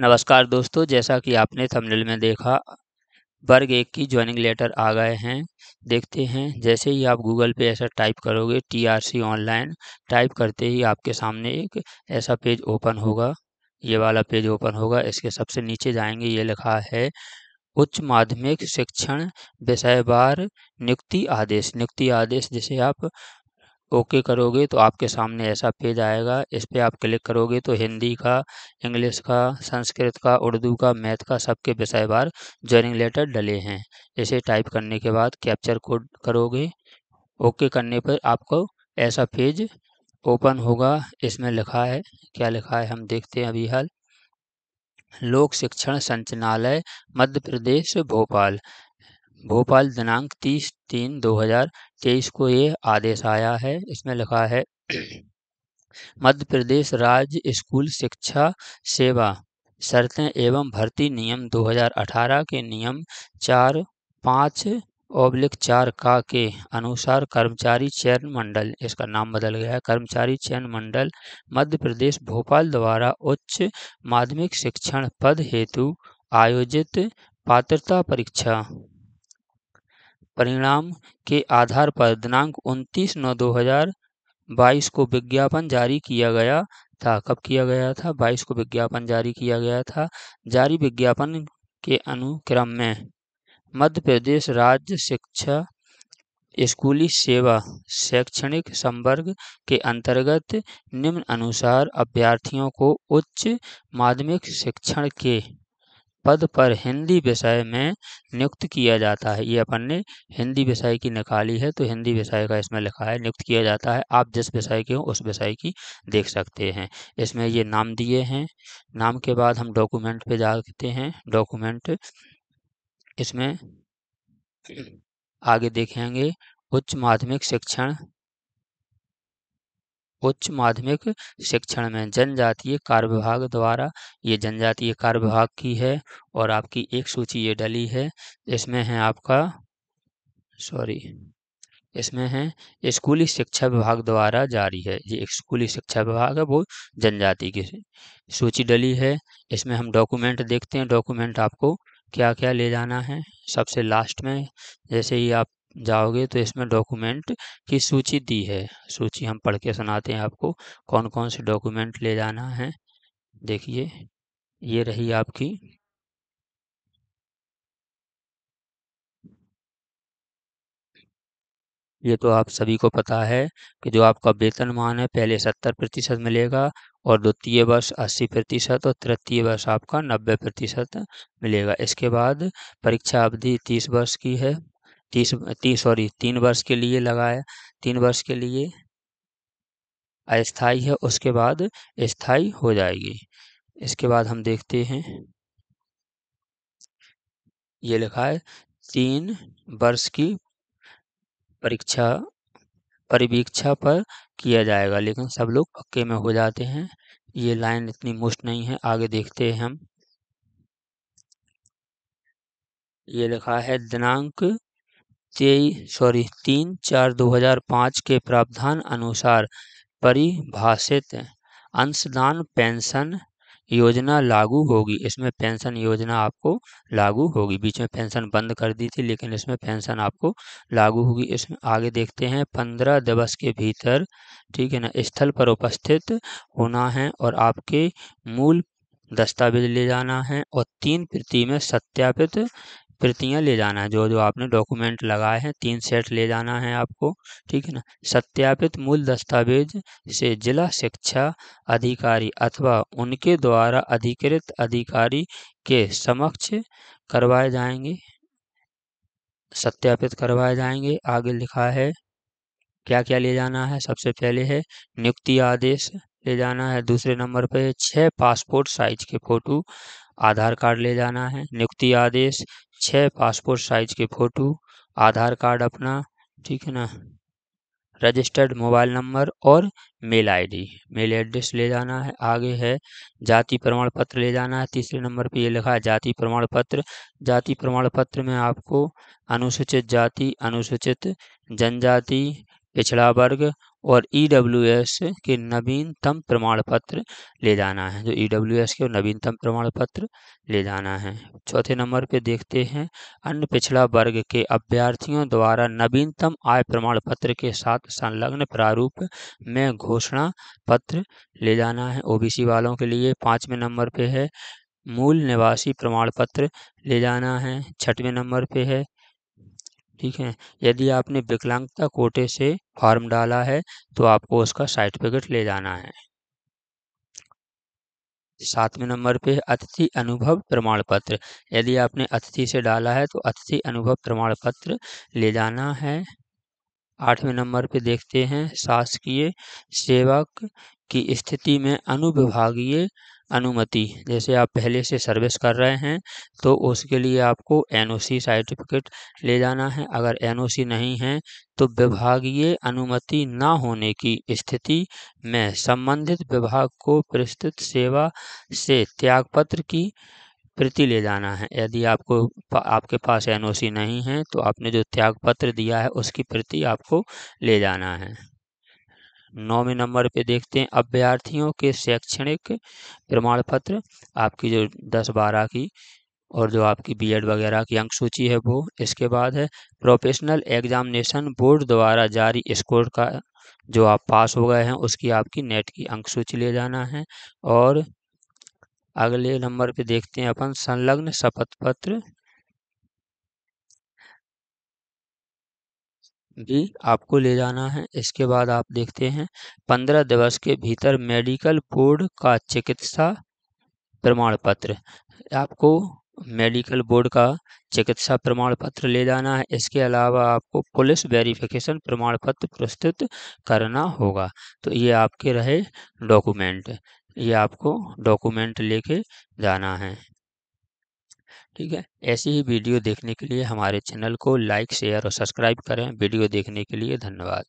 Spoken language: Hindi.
नमस्कार दोस्तों जैसा कि आपने थंबनेल में देखा वर्ग एक की ज्वाइनिंग लेटर आ गए हैं देखते हैं जैसे ही आप गूगल पे ऐसा टाइप करोगे T R C online type करते ही आपके सामने एक ऐसा पेज ओपन होगा ये वाला पेज ओपन होगा इसके सबसे नीचे जाएंगे ये लिखा है उच्च माध्यमिक शिक्षण विषयवार नियुक्ति आदेश नियुक्ति आदेश जिसे आप ओके करोगे तो आपके सामने ऐसा पेज आएगा इस पर आप क्लिक करोगे तो हिंदी का इंग्लिश का संस्कृत का उर्दू का मैथ का सबके विषय बार ज्वाइनिंग लेटर डले हैं इसे टाइप करने के बाद कैप्चर कोड करोगे ओके करने पर आपको ऐसा पेज ओपन होगा इसमें लिखा है क्या लिखा है हम देखते हैं अभी हाल लोक शिक्षण संचालय मध्य प्रदेश भोपाल भोपाल दिनांक तीस तीन दो हज़ार तेईस को ये आदेश आया है इसमें लिखा है मध्य प्रदेश राज्य स्कूल शिक्षा सेवा शर्तें एवं भर्ती नियम 2018 के नियम चार पाँच ओब्लिक चार का के अनुसार कर्मचारी चयन मंडल इसका नाम बदल गया है कर्मचारी चयन मंडल मध्य प्रदेश भोपाल द्वारा उच्च माध्यमिक शिक्षण पद हेतु आयोजित पात्रता परीक्षा परिणाम के आधार पर दिनांक 29 नौ 2022 को विज्ञापन जारी किया गया था कब किया गया था 22 को विज्ञापन जारी किया गया था जारी विज्ञापन के अनुक्रम में मध्य प्रदेश राज्य शिक्षा स्कूली सेवा शैक्षणिक संवर्ग के अंतर्गत निम्न अनुसार अभ्यर्थियों को उच्च माध्यमिक शिक्षण के पद पर हिंदी विषय में नियुक्त किया जाता है ये अपन ने हिंदी विषय की निकाली है तो हिंदी विषय का इसमें लिखा है नियुक्त किया जाता है आप जिस विषय के हो उस विषय की देख सकते हैं इसमें ये नाम दिए हैं नाम के बाद हम डॉक्यूमेंट पे जाते हैं डॉक्यूमेंट इसमें आगे देखेंगे उच्च माध्यमिक शिक्षण उच्च माध्यमिक शिक्षण में जनजातीय कार्य विभाग द्वारा ये जनजातीय कार्य विभाग की है और आपकी एक सूची ये डली है इसमें है आपका सॉरी इसमें है स्कूली शिक्षा विभाग द्वारा जारी है ये स्कूली शिक्षा विभाग है वो जनजाति की सूची डली है इसमें हम डॉक्यूमेंट देखते हैं डॉक्यूमेंट आपको क्या क्या ले जाना है सबसे लास्ट में जैसे ही आप जाओगे तो इसमें डॉक्यूमेंट की सूची दी है सूची हम पढ़ के सुनाते हैं आपको कौन कौन से डॉक्यूमेंट ले जाना है देखिए ये रही आपकी ये तो आप सभी को पता है कि जो आपका वेतन मान है पहले सत्तर प्रतिशत मिलेगा और द्वितीय वर्ष अस्सी प्रतिशत और तृतीय वर्ष आपका नब्बे प्रतिशत मिलेगा इसके बाद परीक्षा अवधि तीस वर्ष की है तीस ती, सॉरी तीन वर्ष के लिए लगाया तीन वर्ष के लिए अस्थाई है उसके बाद स्थाई हो जाएगी इसके बाद हम देखते हैं ये लिखा है तीन वर्ष की परीक्षा परिवीक्षा पर किया जाएगा लेकिन सब लोग पक्के में हो जाते हैं ये लाइन इतनी मुश्त नहीं है आगे देखते हैं हम ये लिखा है दिनांक तेई सॉरी तीन चार 2005 के प्रावधान अनुसार परिभाषित अंशदान पेंशन योजना लागू होगी इसमें पेंशन योजना आपको लागू होगी बीच में पेंशन बंद कर दी थी लेकिन इसमें पेंशन आपको लागू होगी इसमें आगे देखते हैं पंद्रह दिवस के भीतर ठीक है ना स्थल पर उपस्थित होना है और आपके मूल दस्तावेज ले जाना है और तीन प्रति में सत्यापित प्रतियाँ ले जाना है जो जो आपने डॉक्यूमेंट लगाए हैं तीन सेट ले जाना है आपको ठीक है ना सत्यापित मूल दस्तावेज से जिला शिक्षा अधिकारी अथवा उनके द्वारा अधिकृत अधिकारी के समक्ष करवाए जाएंगे सत्यापित करवाए जाएंगे आगे लिखा है क्या क्या ले जाना है सबसे पहले है नियुक्ति आदेश ले जाना है दूसरे नंबर पे छः पासपोर्ट साइज के फ़ोटो आधार कार्ड ले जाना है नियुक्ति आदेश छः पासपोर्ट साइज के फ़ोटो आधार कार्ड अपना ठीक है ना रजिस्टर्ड मोबाइल नंबर और मेल आईडी मेल एड्रेस ले जाना है आगे है जाति प्रमाण पत्र ले जाना है तीसरे नंबर पे ये लिखा है जाति प्रमाण पत्र जाति प्रमाण पत्र में आपको अनुसूचित जाति अनुसूचित जनजाति पिछड़ा वर्ग और ई e के नवीनतम प्रमाण पत्र ले जाना है जो ई e के नवीनतम प्रमाण पत्र ले जाना है चौथे नंबर पे देखते हैं अन्य पिछड़ा वर्ग के अभ्यर्थियों द्वारा नवीनतम आय प्रमाण पत्र के साथ संलग्न प्रारूप में घोषणा पत्र ले जाना है ओबीसी वालों के लिए पाँचवें नंबर पे है मूल निवासी प्रमाण पत्र ले जाना है छठवें नंबर पे है ठीक है यदि आपने विकलांगता कोटे से फॉर्म डाला है तो आपको उसका सर्टिफिकेट ले जाना है सातवें नंबर पे अतिथि अनुभव प्रमाण पत्र यदि आपने अतिथि से डाला है तो अतिथि अनुभव प्रमाण पत्र ले जाना है आठवें नंबर पे देखते हैं शासकीय सेवक की स्थिति में अनुविभागीय अनुमति जैसे आप पहले से सर्विस कर रहे हैं तो उसके लिए आपको एनओसी सर्टिफिकेट ले जाना है अगर एनओसी नहीं है तो विभागीय अनुमति ना होने की स्थिति में संबंधित विभाग को प्रस्तुत सेवा से त्यागपत्र की प्रति ले जाना है यदि आपको आपके पास एनओसी नहीं है तो आपने जो त्यागपत्र दिया है उसकी प्रति आपको ले जाना है नौवें नंबर पे देखते हैं अभ्यर्थियों के शैक्षणिक प्रमाण पत्र आपकी जो दस बारह की और जो आपकी बीएड वगैरह की अंक सूची है वो इसके बाद है प्रोफेशनल एग्जामिनेशन बोर्ड द्वारा जारी स्कोर का जो आप पास हो गए हैं उसकी आपकी नेट की अंक सूची ले जाना है और अगले नंबर पे देखते हैं अपन संलग्न शपथ पत्र भी आपको ले जाना है इसके बाद आप देखते हैं पंद्रह दिवस के भीतर मेडिकल बोर्ड का चिकित्सा प्रमाण पत्र आपको मेडिकल बोर्ड का चिकित्सा प्रमाण पत्र ले जाना है इसके अलावा आपको पुलिस वेरिफिकेशन प्रमाण पत्र प्रस्तुत करना होगा तो ये आपके रहे डॉक्यूमेंट ये आपको डॉक्यूमेंट लेके जाना है ठीक है ऐसी ही वीडियो देखने के लिए हमारे चैनल को लाइक शेयर और सब्सक्राइब करें वीडियो देखने के लिए धन्यवाद